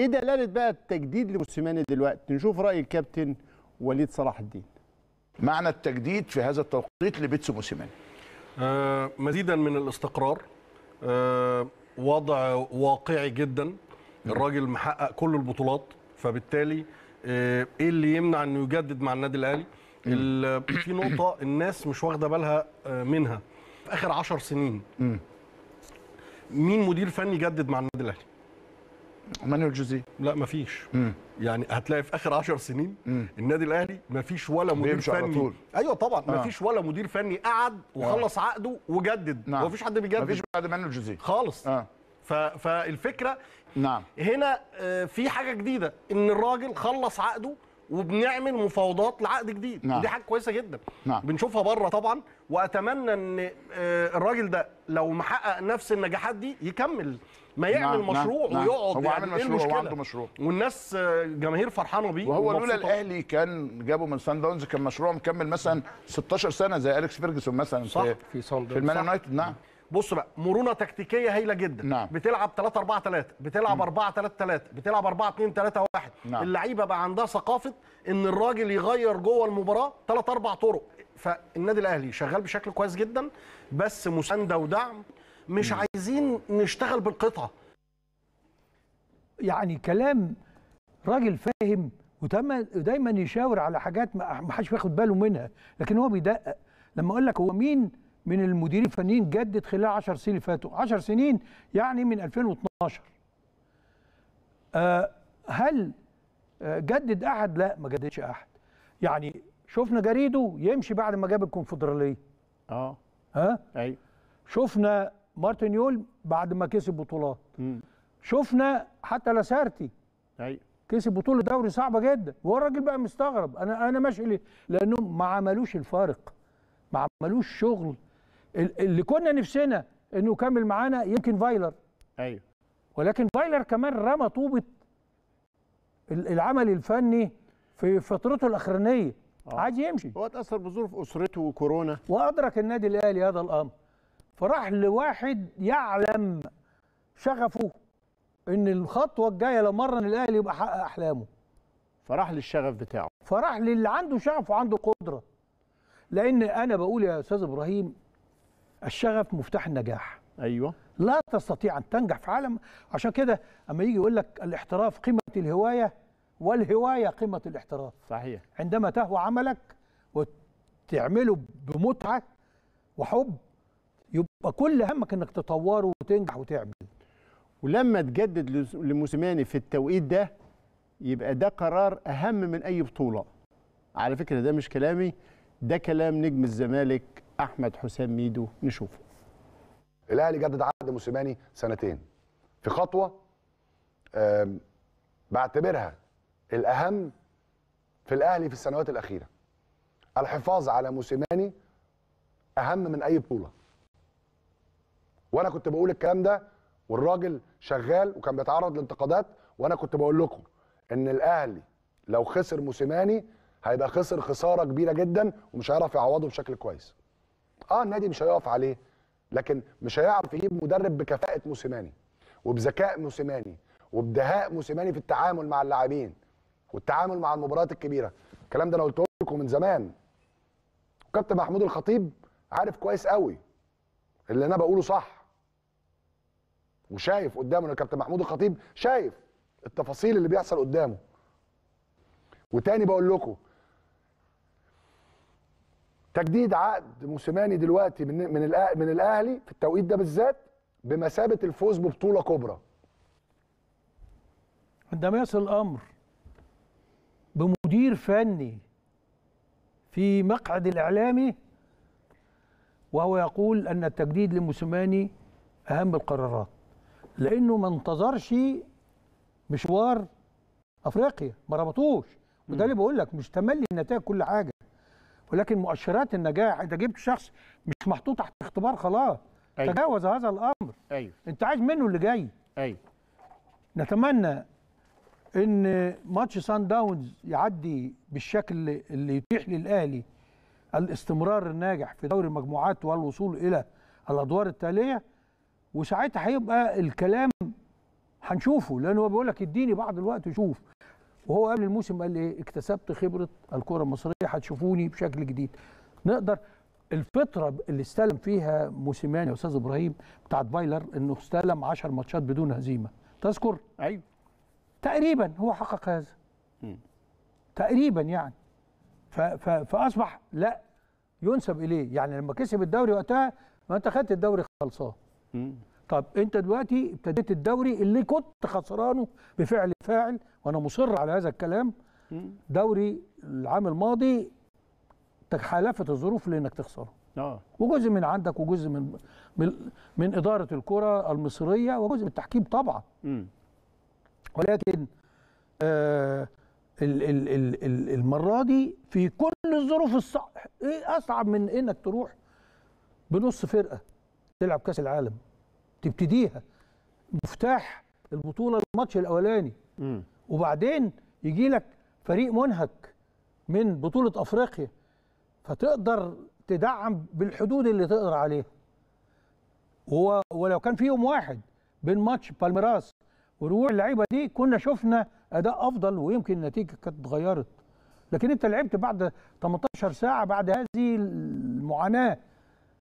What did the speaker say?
ايه دلاله بقى التجديد لموسيماني دلوقتي نشوف راي الكابتن وليد صلاح الدين معنى التجديد في هذا التوقيت لبيتسو موسيماني آه مزيدا من الاستقرار آه وضع واقعي جدا الراجل محقق كل البطولات فبالتالي آه ايه اللي يمنع انه يجدد مع النادي الاهلي في نقطه الناس مش واخده بالها آه، منها في اخر 10 سنين مين مدير فني جدد مع النادي الاهلي مانويل الجوزيه لا مفيش فيش يعني هتلاقي في اخر 10 سنين مم. النادي الاهلي مفيش ولا مدير فني على طول. ايوه طبعا آه. مفيش ولا مدير فني قعد وخلص آه. عقده وجدد نعم. ومفيش حد بيجدد مفيش بعد مانويل الجوزيه خالص آه. ف... فالفكره نعم هنا آه، في حاجه جديده ان الراجل خلص عقده وبنعمل مفاوضات لعقد جديد نعم. ودي حاجه كويسه جدا نعم. بنشوفها بره طبعا واتمنى ان آه، الراجل ده لو محقق نفس النجاحات دي يكمل ما يعمل نعم،, نعم مشروع نعم ويقعد هو يعني عامل إيه مشروع هو عنده مشروع والناس جماهير فرحانه بيه وهو لولا الاهلي كان جابه من سان داونز كان مشروع مكمل مثلا 16 سنه زي اليكس فيرجسون مثلا صح في سان في المان يونايتد نعم بص بقى مرونه تكتيكيه هايله جدا نعم. بتلعب 3 4 3 بتلعب م. 4 3 3 بتلعب 4 2 3 1 نعم. اللعيبه بقى عندها ثقافه ان الراجل يغير جوه المباراه 3 4 طرق فالنادي الاهلي شغال بشكل كويس جدا بس مسانده ودعم مش عايزين نشتغل بالقطعه يعني كلام راجل فاهم ودايما يشاور على حاجات ما حدش بياخد باله منها لكن هو بيدقق لما اقول لك هو مين من المديرين الفنيين جدد خلال 10 سنين اللي فاتوا 10 سنين يعني من 2012 أه هل آه، جدد احد لا ما جددش احد يعني شفنا جريده يمشي بعد ما جاب الكونفدراليه اه ها ايوه شفنا مارتن يول بعد ما كسب بطولات شفنا حتى لاسارتي ايوه كسب بطوله دوري صعبه جدا وهو الراجل بقى مستغرب انا انا ماشي ليه؟ لانهم ما عملوش الفارق ما عملوش شغل اللي كنا نفسنا انه يكمل معانا يمكن فايلر ايوه ولكن فايلر كمان رمى طوبه العمل الفني في فترته الاخرانيه عادي آه. عايز يمشي هو اتاثر بظروف اسرته وكورونا وادرك النادي الاهلي هذا الامر فراح لواحد يعلم شغفه ان الخطوه الجايه لو مرن الاهلي يبقى حقق احلامه فراح للشغف بتاعه فراح للي عنده شغف وعنده قدره لان انا بقول يا استاذ ابراهيم الشغف مفتاح النجاح ايوه لا تستطيع ان تنجح في عالم عشان كده اما يجي يقول لك الاحتراف قيمه الهوايه والهوايه قيمه الاحتراف صحيح عندما تهوى عملك وتعمله بمتعه وحب وكل همك انك تطوره وتنجح وتعمل ولما تجدد لموسيماني في التوقيت ده يبقى ده قرار اهم من اي بطوله على فكره ده مش كلامي ده كلام نجم الزمالك احمد حسام ميدو نشوفه الاهلي جدد عقد موسيماني سنتين في خطوه بعتبرها الاهم في الاهلي في السنوات الاخيره الحفاظ على موسيماني اهم من اي بطوله وانا كنت بقول الكلام ده والراجل شغال وكان بيتعرض لانتقادات وانا كنت بقول لكم ان الاهلي لو خسر موسيماني هيبقى خسر خساره كبيره جدا ومش هيعرف يعوضه بشكل كويس. اه النادي مش هيقف عليه لكن مش هيعرف يجيب مدرب بكفاءه موسيماني وبذكاء موسيماني وبدهاء موسيماني في التعامل مع اللاعبين والتعامل مع المباريات الكبيره. الكلام ده انا قلته لكم من زمان. كابتن محمود الخطيب عارف كويس قوي اللي انا بقوله صح وشايف قدامه ان الكابتن محمود الخطيب شايف التفاصيل اللي بيحصل قدامه وتاني بقول لكم تجديد عقد موسيماني دلوقتي من من من الاهلي في التوقيت ده بالذات بمثابه الفوز ببطوله كبرى عندما يصل الامر بمدير فني في مقعد الاعلامي وهو يقول ان التجديد لموسيماني اهم القرارات لانه ما انتظرش مشوار افريقيا ما ربطوش وده اللي بقول لك مش تملي النتائج كل حاجه ولكن مؤشرات النجاح انت جبت شخص مش محطوط تحت اختبار خلاص أيوه. تجاوز هذا الامر ايوه انت عايز منه اللي جاي ايوه نتمنى ان ماتش سان داونز يعدي بالشكل اللي يتيح للاهلي الاستمرار الناجح في دوري المجموعات والوصول الى الادوار التاليه وساعتها هيبقى الكلام هنشوفه لان هو بيقول لك اديني بعض الوقت وشوف وهو قبل الموسم قال ايه اكتسبت خبره الكره المصريه هتشوفوني بشكل جديد نقدر الفتره اللي استلم فيها موسيماني يا استاذ ابراهيم بتاعت بايلر انه استلم 10 ماتشات بدون هزيمه تذكر ايوه تقريبا هو حقق هذا تقريبا يعني ف ف فاصبح لا ينسب اليه يعني لما كسب الدوري وقتها ما انت خدت الدوري خلصان طب انت دلوقتي ابتديت الدوري اللي كنت خسرانه بفعل فاعل وانا مصر على هذا الكلام دوري العام الماضي تحالفت الظروف لانك تخسره اه وجزء من عندك وجزء من من, من اداره الكره المصريه وجزء من التحكيم طبعا م. ولكن آه المره دي في كل الظروف الصح ايه اصعب من انك تروح بنص فرقه تلعب كاس العالم تبتديها مفتاح البطوله الماتش الاولاني وبعدين يجي لك فريق منهك من بطوله افريقيا فتقدر تدعم بالحدود اللي تقدر عليها ولو كان في يوم واحد بين ماتش بالميراس ورجوع اللعيبه دي كنا شفنا اداء افضل ويمكن النتيجه كانت اتغيرت لكن انت لعبت بعد 18 ساعه بعد هذه المعاناه